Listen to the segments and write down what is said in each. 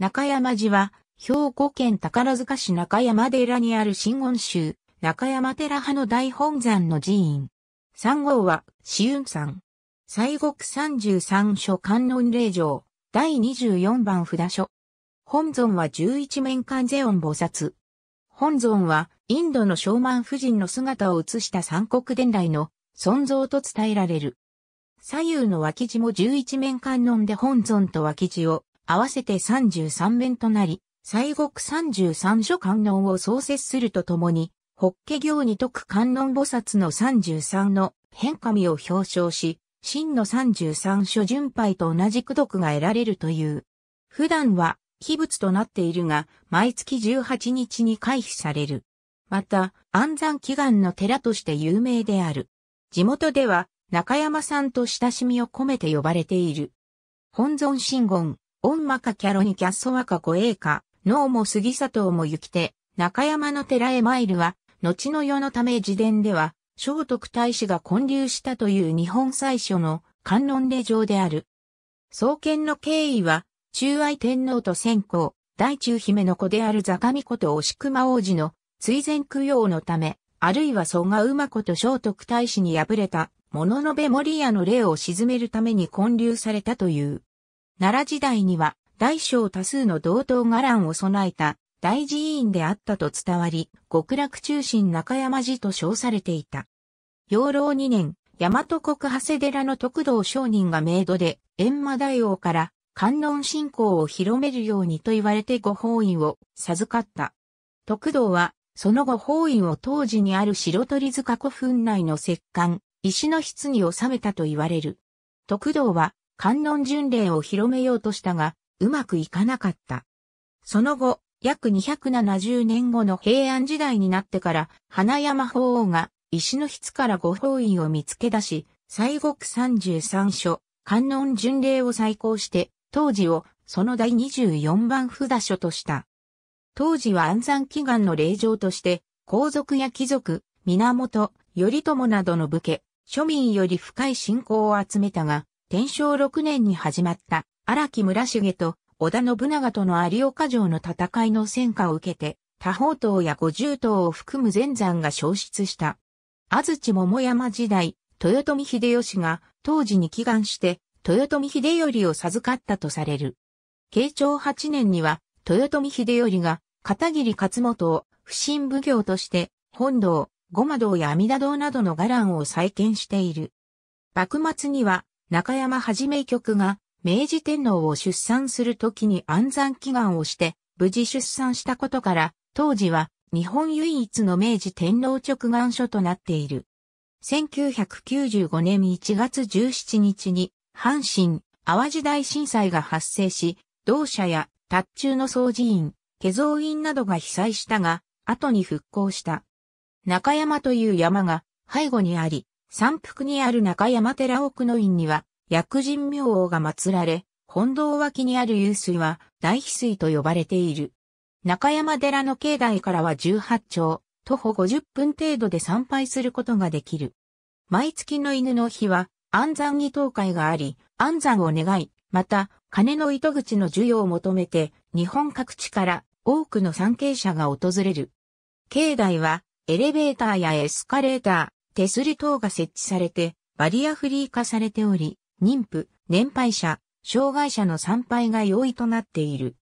中山寺は、兵庫県宝塚市中山寺にある真言宗、中山寺派の大本山の寺院。三号は、紫雲山。西国三十三所観音霊場、第24番札所。本尊は十一面観世音菩薩。本尊は、インドの昭満夫人の姿を映した三国伝来の尊像と伝えられる。左右の脇地も十一面観音で本尊と脇地を合わせて33面となり、西国33所観音を創設するとともに、法華行に徳観音菩薩の33の変化身を表彰し、真の33所巡拝と同じ功徳が得られるという。普段は、秘仏となっているが、毎月18日に回避される。また、安山祈願の寺として有名である。地元では、中山さんと親しみを込めて呼ばれている。本尊神言、ンマカキャロにキャッソワノーモか、ギも杉里も行きて、中山の寺へ参るは、後の世のため自伝では、聖徳太子が建立したという日本最初の観音令状である。創建の経緯は、中愛天皇と先皇、大中姫の子である座上子と押熊王子の追善供養のため、あるいは蘇我馬子と聖徳太子に敗れた、物のの守屋の霊を鎮めるために建立されたという。奈良時代には大小多数の同等伽藍を備えた大寺院であったと伝わり、極楽中心中山寺と称されていた。養老2年、大和国長谷寺の徳道商人がメイドで、閻魔大王から観音信仰を広めるようにと言われて御法院を授かった。徳道は、その後法院を当時にある白鳥塚古墳内の石棺、石の棺に収めたと言われる。徳道は、観音巡礼を広めようとしたが、うまくいかなかった。その後、約270年後の平安時代になってから、花山法王が石の筆から御法院を見つけ出し、西国33所、観音巡礼を再興して、当時をその第24番札所とした。当時は安山祈願の霊場として、皇族や貴族、源、頼朝などの武家、庶民より深い信仰を集めたが、天正6年に始まった荒木村重と織田信長との有岡城の戦いの戦果を受けて、多方島や五重島を含む全山が消失した。安土桃山時代、豊臣秀吉が当時に祈願して豊臣秀頼を授かったとされる。慶長8年には豊臣秀頼が片桐勝本を不審奉行として本堂、護摩堂や阿弥陀堂などの伽藍を再建している。幕末には中山はじめ局が明治天皇を出産する時に安産祈願をして無事出産したことから当時は日本唯一の明治天皇直願書となっている。1995年1月17日に阪神淡路大震災が発生し、同社や達中の掃除員、化蔵院などが被災したが、後に復興した。中山という山が背後にあり、山腹にある中山寺奥の院には、薬人明王が祀られ、本堂脇にある湧水は大翡翠と呼ばれている。中山寺の境内からは18丁、徒歩50分程度で参拝することができる。毎月の犬の日は、安山儀祷会があり、安山を願い、また、金の糸口の授与を求めて、日本各地から多くの参詣者が訪れる。境内は、エレベーターやエスカレーター、手すり等が設置されて、バリアフリー化されており、妊婦、年配者、障害者の参拝が容易となっている。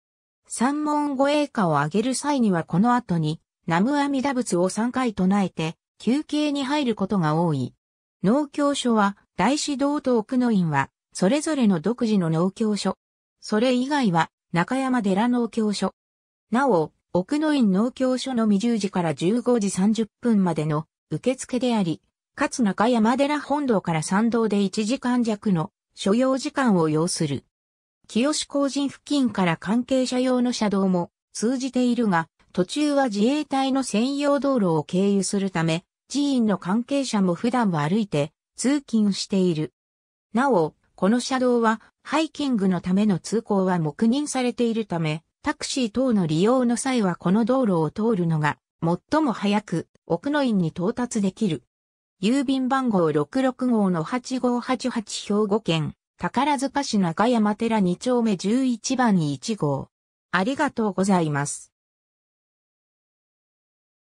三門護衛下を挙げる際にはこの後に、南無阿弥陀仏を3回唱えて、休憩に入ることが多い。農協所は、大師道と奥の院は、それぞれの独自の農協所。それ以外は、中山寺農協所。なお、奥の院農協所の未10時から15時30分までの受付であり、かつ中山寺本堂から参道で1時間弱の所要時間を要する。清志工人付近から関係者用の車道も通じているが、途中は自衛隊の専用道路を経由するため、寺院の関係者も普段は歩いて通勤している。なお、この車道はハイキングのための通行は黙認されているため、タクシー等の利用の際はこの道路を通るのが最も早く奥の院に到達できる。郵便番号66号の8588兵庫県、宝塚市中山寺2丁目11番1号。ありがとうございます。